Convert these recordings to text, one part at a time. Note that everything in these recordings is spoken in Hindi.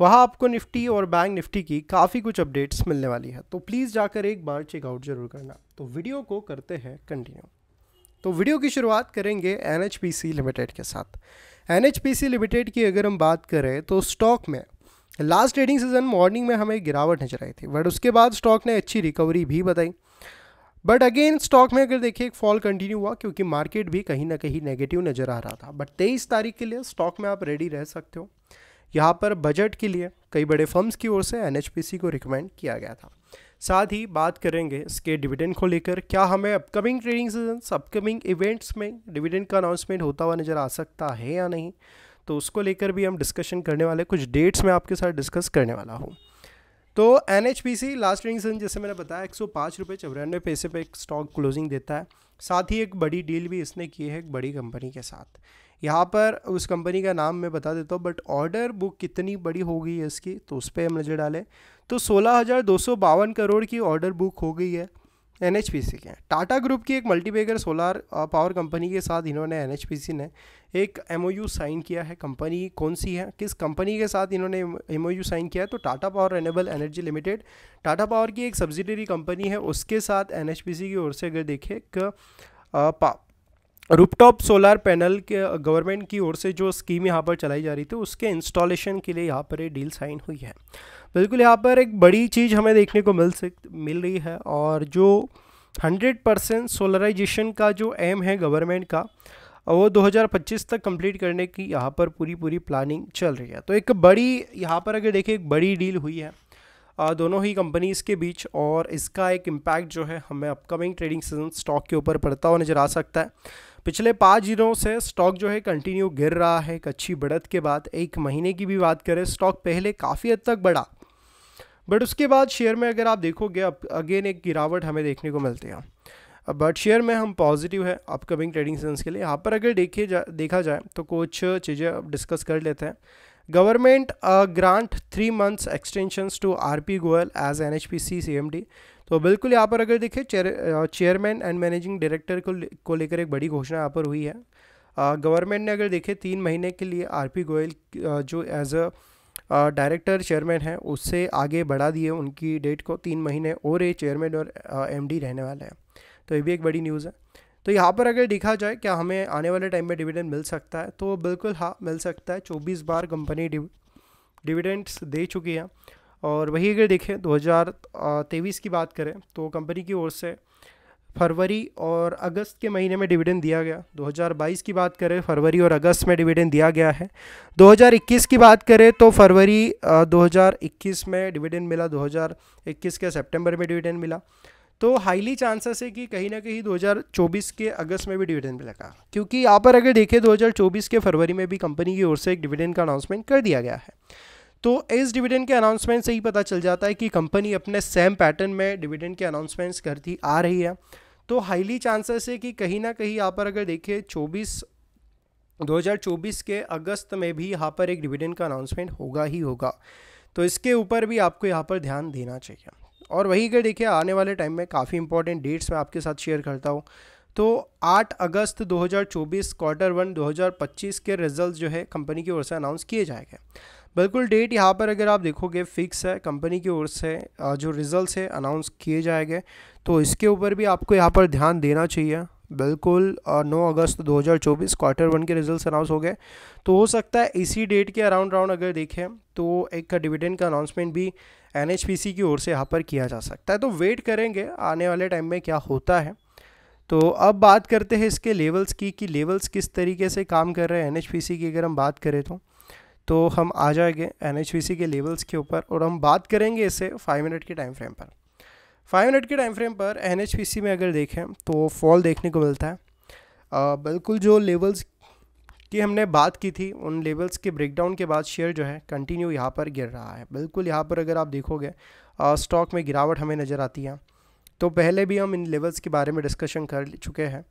वहाँ आपको निफ्टी और बैंक निफ्टी की काफ़ी कुछ अपडेट्स मिलने वाली है तो प्लीज़ जाकर एक बार चेकआउट जरूर करना तो वीडियो को करते हैं कंटिन्यू तो वीडियो की शुरुआत करेंगे एन लिमिटेड के साथ एन लिमिटेड की अगर हम बात करें तो स्टॉक में लास्ट ट्रेडिंग सीजन मॉर्निंग में हमें गिरावट नजर आई थी बट उसके बाद स्टॉक ने अच्छी रिकवरी भी बताई बट अगेन स्टॉक में अगर देखिए एक फॉल कंटिन्यू हुआ क्योंकि मार्केट भी कहीं ना कहीं नेगेटिव नज़र आ रहा था बट तेईस तारीख के लिए स्टॉक में आप रेडी रह सकते हो यहाँ पर बजट के लिए कई बड़े फर्म्स की ओर से एन को रिकमेंड किया गया था साथ ही बात करेंगे इसके डिविडेंड को लेकर क्या हमें upcoming trading season upcoming events में डिविडेंड का अनाउंसमेंट होता हुआ नज़र आ सकता है या नहीं तो उसको लेकर भी हम डिस्कशन करने वाले कुछ डेट्स में आपके साथ डिस्कस करने वाला हूँ तो एन लास्ट ट्रेडिंग सीजन जैसे मैंने बताया एक सौ पाँच रुपये चौरानवे पैसे पर एक स्टॉक क्लोजिंग देता है साथ ही एक बड़ी डील भी इसने की है एक बड़ी कंपनी के साथ यहाँ पर उस कंपनी का नाम मैं बता देता हूँ बट ऑर्डर बुक कितनी बड़ी हो गई है इसकी तो उस पर हम नज़र डालें तो सोलह करोड़ की ऑर्डर बुक हो गई है एन एच पी सी के टाटा ग्रुप की एक मल्टीपेगर सोलार पावर कंपनी के साथ इन्होंने एन एच पी सी ने एक एम ओ यू साइन किया है कंपनी कौन सी है किस कंपनी के साथ इन्होंने एम ओ यू साइन किया है तो Tata power enable energy limited Tata power की एक सब्सिडरी कंपनी है उसके साथ एन एच पी सी की ओर से अगर देखें एक रूपटॉप सोलर पैनल के गवर्नमेंट की ओर से जो स्कीम यहाँ पर चलाई जा रही थी उसके इंस्टॉलेशन के लिए यहाँ पर ये डील साइन हुई है बिल्कुल यहाँ पर एक बड़ी चीज़ हमें देखने को मिल सक मिल रही है और जो 100 परसेंट सोलराइजेशन का जो एम है गवर्नमेंट का वो 2025 तक कंप्लीट करने की यहाँ पर पूरी पूरी प्लानिंग चल रही है तो एक बड़ी यहाँ पर अगर देखें एक बड़ी डील हुई है दोनों ही कंपनीज़ के बीच और इसका एक इम्पैक्ट जो है हमें अपकमिंग ट्रेडिंग सीजन स्टॉक के ऊपर पड़ता हुआ नज़र आ सकता है पिछले पाँच दिनों से स्टॉक जो है कंटिन्यू गिर रहा है एक अच्छी बढ़त के बाद एक महीने की भी बात करें स्टॉक पहले काफ़ी हद तक बढ़ा बट उसके बाद शेयर में अगर आप देखोगे अब अगेन एक गिरावट हमें देखने को मिलती है बट शेयर में हम पॉजिटिव है अपकमिंग ट्रेडिंग सेंस के लिए यहाँ पर अगर देखे जा देखा जाए तो कुछ चीज़ें डिस्कस कर लेते हैं government grant three months extensions to R P Goyal as N H P C C M D तो बिल्कुल यहाँ पर अगर देखें chair chairman and managing director को ले, को लेकर एक बड़ी घोषणा यहाँ पर हुई है गवर्नमेंट ने अगर देखे तीन महीने के लिए आर पी गोयल जो एज अ डायरेक्टर चेयरमैन है उससे आगे बढ़ा दिए उनकी डेट को तीन महीने और ये चेयरमैन और एमडी रहने वाले हैं तो ये भी एक बड़ी न्यूज़ है तो यहाँ पर अगर देखा जाए क्या हमें आने वाले टाइम में डिविडेंड मिल सकता है तो बिल्कुल हाँ मिल सकता है चौबीस बार कंपनी डिविडेंड्स दे चुकी हैं और वही अगर देखें 2023 की बात करें तो कंपनी की ओर से फरवरी और अगस्त के महीने में डिविडेंड दिया गया 2022 की बात करें फरवरी और अगस्त में डिविडेंड दिया गया है 2021 की बात करें तो फरवरी 2021 में डिविडेंड मिला 2021 के सितंबर में डिविडेंड मिला तो हाईली चांसेस है कि कहीं ना कहीं 2024 के अगस्त में भी डिविडेंड मिलेगा क्योंकि यहाँ पर अगर देखें 2024 के फरवरी में भी कंपनी की ओर से एक डिविडेंड का अनाउंसमेंट कर दिया गया है तो इस डिविडेंड के अनाउंसमेंट से ही पता चल जाता है कि कंपनी अपने सेम पैटर्न में डिविडेंड के अनाउंसमेंट्स करती आ रही है तो हाईली चांसेस है कि कहीं ना कहीं यहाँ पर अगर देखिए 24 2024 के अगस्त में भी यहाँ पर एक डिविडेंड का अनाउंसमेंट होगा ही होगा तो इसके ऊपर भी आपको यहाँ पर ध्यान देना चाहिए और वही अगर देखिए आने वाले टाइम में काफ़ी इंपॉर्टेंट डेट्स मैं आपके साथ शेयर करता हूँ तो 8 अगस्त 2024 क्वार्टर वन 2025 के रिजल्ट्स जो है कंपनी की ओर से अनाउंस किए जाएंगे बिल्कुल डेट यहाँ पर अगर आप देखोगे फिक्स है कंपनी की ओर से जो रिज़ल्ट है अनाउंस किए जाएंगे तो इसके ऊपर भी आपको यहाँ पर ध्यान देना चाहिए बिल्कुल नौ अगस्त 2024 क्वार्टर वन के रिजल्ट्स अनाउंस हो गए तो हो सकता है इसी डेट के अराउंड राउंड अगर देखें तो एक डिविडेंड का अनाउंसमेंट भी एन की ओर से यहाँ पर किया जा सकता है तो वेट करेंगे आने वाले टाइम में क्या होता है तो अब बात करते हैं इसके लेवल्स की कि लेवल्स किस तरीके से काम कर रहे हैं एन की अगर हम बात करें तो तो हम आ जाएंगे एन के लेवल्स के ऊपर और हम बात करेंगे इसे फाइव मिनट के टाइम फ्रेम पर फाइव मिनट के टाइम फ्रेम पर एन में अगर देखें तो फॉल देखने को मिलता है आ, बिल्कुल जो लेवल्स की हमने बात की थी उन लेवल्स के ब्रेकडाउन के बाद शेयर जो है कंटिन्यू यहाँ पर गिर रहा है बिल्कुल यहाँ पर अगर आप देखोगे स्टॉक में गिरावट हमें नज़र आती है तो पहले भी हम इन लेवल्स के बारे में डिस्कशन कर चुके हैं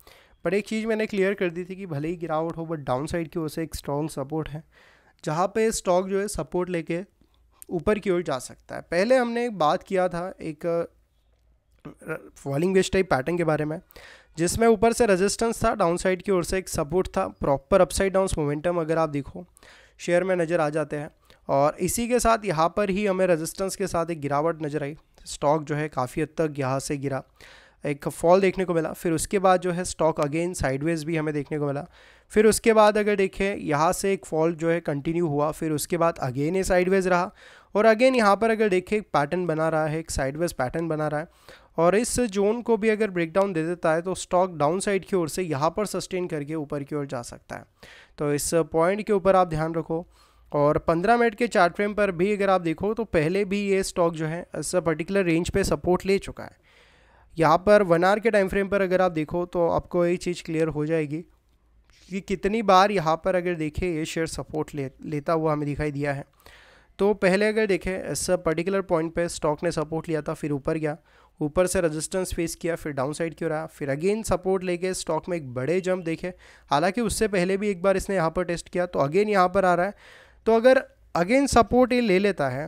बट एक चीज़ मैंने क्लियर कर दी थी कि भले ही गिरावट हो बट डाउन साइड की वजह से एक स्ट्रॉन्ग सपोर्ट है जहाँ पे स्टॉक जो है सपोर्ट लेके ऊपर की ओर जा सकता है पहले हमने एक बात किया था एक फॉलिंग वेज टाइप पैटर्न के बारे में जिसमें ऊपर से रेजिस्टेंस था डाउन साइड की ओर से एक सपोर्ट था प्रॉपर अपसाइड डाउन मोमेंटम अगर आप देखो शेयर में नज़र आ जाते हैं और इसी के साथ यहाँ पर ही हमें रेजिस्टेंस के साथ एक गिरावट नज़र आई स्टॉक जो है काफ़ी हद तक यहाँ से गिरा एक फॉल देखने को मिला फिर उसके बाद जो है स्टॉक अगेन साइडवेज भी हमें देखने को मिला फिर उसके बाद अगर देखें यहाँ से एक फॉल जो है कंटिन्यू हुआ फिर उसके बाद अगेन ये साइडवेज रहा और अगेन यहाँ पर अगर देखें एक पैटर्न बना रहा है एक साइडवेज पैटर्न बना रहा है और इस जोन को भी अगर ब्रेकडाउन दे देता है तो स्टॉक डाउन साइड की ओर से यहाँ पर सस्टेन करके ऊपर की ओर जा सकता है तो इस पॉइंट के ऊपर आप ध्यान रखो और 15 मिनट के चार्ट फ्रेम पर भी अगर आप देखो तो पहले भी ये स्टॉक जो है इस पर्टिकुलर रेंज पे सपोर्ट ले चुका है यहाँ पर वन आवर के टाइम फ्रेम पर अगर आप देखो तो आपको ये चीज़ क्लियर हो जाएगी कि कितनी बार यहाँ पर अगर देखें ये शेयर सपोर्ट ले लेता हुआ हमें दिखाई दिया है तो पहले अगर देखें इस पर्टिकुलर पॉइंट पे स्टॉक ने सपोर्ट लिया था फिर ऊपर गया ऊपर से रेजिस्टेंस फेस किया फिर डाउन साइड क्यों रहा फिर अगेन सपोर्ट लेके स्टॉक में एक बड़े जंप देखे हालांकि उससे पहले भी एक बार इसने यहाँ पर टेस्ट किया तो अगेन यहाँ पर आ रहा है तो अगर अगेन सपोर्ट ये ले लेता है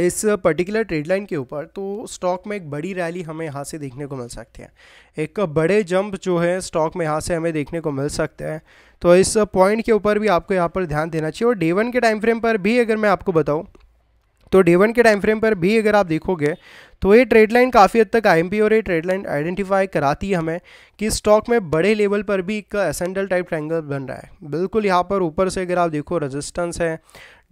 इस पर्टिकुलर ट्रेड लाइन के ऊपर तो स्टॉक में एक बड़ी रैली हमें यहाँ से देखने को मिल सकती है एक बड़े जंप जो है स्टॉक में यहाँ से हमें देखने को मिल सकते हैं तो इस पॉइंट के ऊपर भी आपको यहाँ पर ध्यान देना चाहिए और डे वन के टाइम फ्रेम पर भी अगर मैं आपको बताऊँ तो डे वन के टाइम फ्रेम पर भी अगर आप देखोगे तो ये ट्रेड लाइन काफ़ी हद तक आईएमपी और ये ट्रेड लाइन आइडेंटिफाई कराती है हमें कि स्टॉक में बड़े लेवल पर भी एक एसेंडल टाइप ट्रैंगल बन रहा है बिल्कुल यहाँ पर ऊपर से अगर आप देखो रेजिस्टेंस है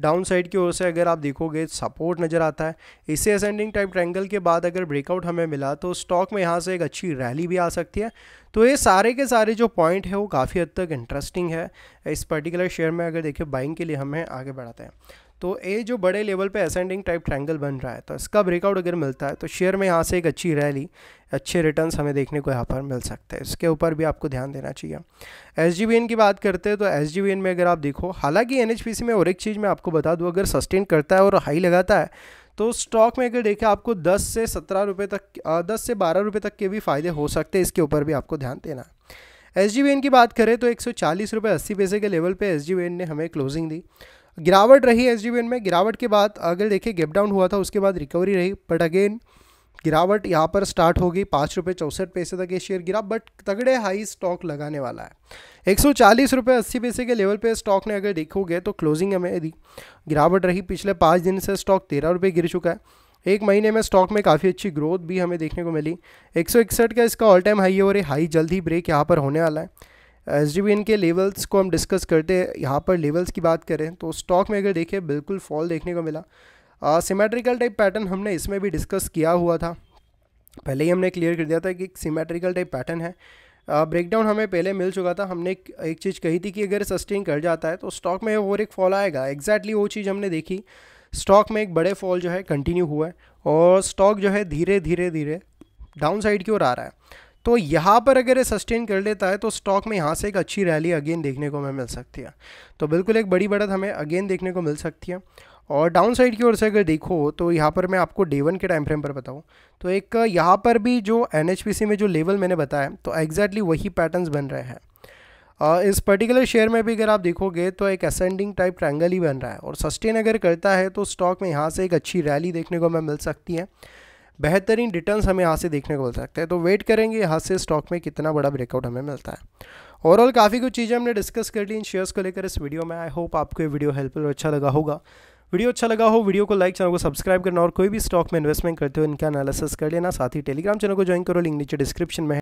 डाउन साइड की ओर से अगर आप देखोगे सपोर्ट नज़र आता है इसे असेंडिंग टाइप ट्रैंगल के बाद अगर ब्रेकआउट हमें मिला तो स्टॉक में यहाँ से एक अच्छी रैली भी आ सकती है तो ये सारे के सारे जो पॉइंट है वो काफ़ी हद तक इंटरेस्टिंग है इस पर्टिकुलर शेयर में अगर देखिए बाइंग के लिए हमें आगे बढ़ाते हैं तो ये जो बड़े लेवल पे असेंडिंग टाइप ट्रायंगल बन रहा है तो इसका ब्रेकआउट अगर मिलता है तो शेयर में यहाँ से एक अच्छी रैली अच्छे रिटर्न हमें देखने को यहाँ पर मिल सकते हैं इसके ऊपर भी आपको ध्यान देना चाहिए एस की बात करते हैं तो एस में अगर आप देखो हालांकि एन में और एक चीज़ मैं आपको बता दूँ अगर सस्टेन करता है और हाई लगाता है तो स्टॉक में अगर देखें आपको 10 से 17 रुपए तक दस से बारह रुपए तक के भी फ़ायदे हो सकते हैं इसके ऊपर भी आपको ध्यान देना है एस की बात करें तो एक सौ चालीस रुपये अस्सी पैसे के लेवल पे एस ने हमें क्लोजिंग दी गिरावट रही एस में गिरावट के बाद अगर देखिए गेप डाउन हुआ था उसके बाद रिकवरी रही बट अगेन गिरावट यहाँ पर स्टार्ट हो गई पाँच रुपये चौंसठ पैसे तक ये शेयर गिरा बट तगड़े हाई स्टॉक लगाने वाला है एक सौ चालीस रुपये अस्सी पैसे के लेवल पे स्टॉक ने अगर देखोगे तो क्लोजिंग हमें दी गिरावट रही पिछले पाँच दिन से स्टॉक तेरह रुपये गिर चुका है एक महीने में स्टॉक में काफ़ी अच्छी ग्रोथ भी हमें देखने को मिली एक का इसका ऑल टाइम हाई है और ये हाई जल्द ही ब्रेक यहाँ पर होने वाला है एस के लेवल्स को हम डिस्कस करते हैं यहाँ पर लेवल्स की बात करें तो स्टॉक में अगर देखें बिल्कुल फॉल देखने को मिला सिमेट्रिकल टाइप पैटर्न हमने इसमें भी डिस्कस किया हुआ था पहले ही हमने क्लियर कर दिया था कि सिमेट्रिकल टाइप पैटर्न है ब्रेकडाउन uh, हमें पहले मिल चुका था हमने एक चीज़ कही थी कि अगर सस्टेन कर जाता है तो स्टॉक में और एक फॉल आएगा एग्जैक्टली exactly वो चीज़ हमने देखी स्टॉक में एक बड़े फॉल जो है कंटिन्यू हुआ है और स्टॉक जो है धीरे धीरे धीरे डाउन साइड की ओर आ रहा है तो यहाँ पर अगर ये सस्टेन कर लेता है तो स्टॉक में यहाँ से एक अच्छी रैली अगेन देखने को हमें मिल सकती है तो बिल्कुल एक बड़ी बढ़त हमें अगेन देखने को मिल सकती है और डाउन साइड की ओर से अगर देखो तो यहाँ पर मैं आपको डे वन के टाइम फ्रेम पर बताऊँ तो एक यहाँ पर भी जो एन में जो लेवल मैंने बताया तो एग्जैक्टली वही पैटर्न बन रहे हैं इस पर्टिकुलर शेयर में भी अगर आप देखोगे तो एक असेंडिंग टाइप ट्रैंगल ही बन रहा है और सस्टेन अगर करता है तो स्टॉक में यहाँ से एक अच्छी रैली देखने को हमें मिल सकती है बेहतरीन रिटर्न हमें यहाँ से देखने को मिल सकते हैं तो वेट करेंगे यहाँ से स्टॉक में कितना बड़ा ब्रेकआउट हमें मिलता है ओवरऑल काफ़ी कुछ चीज़ें हमने डिस्कस कर ली इन शेयर्स को लेकर इस वीडियो में आई होप आपको ये वीडियो हेल्पफुल अच्छा लगा होगा वीडियो अच्छा लगा हो वीडियो को लाइक चैनल को सब्सक्राइब करना और कोई भी स्टॉक में इन्वेस्टमेंट करते हो इनका एनालिसिस कर लेना साथ ही टेलीग्राम चैनल को ज्वाइन करो लिंक नीचे डिस्क्रिप्शन में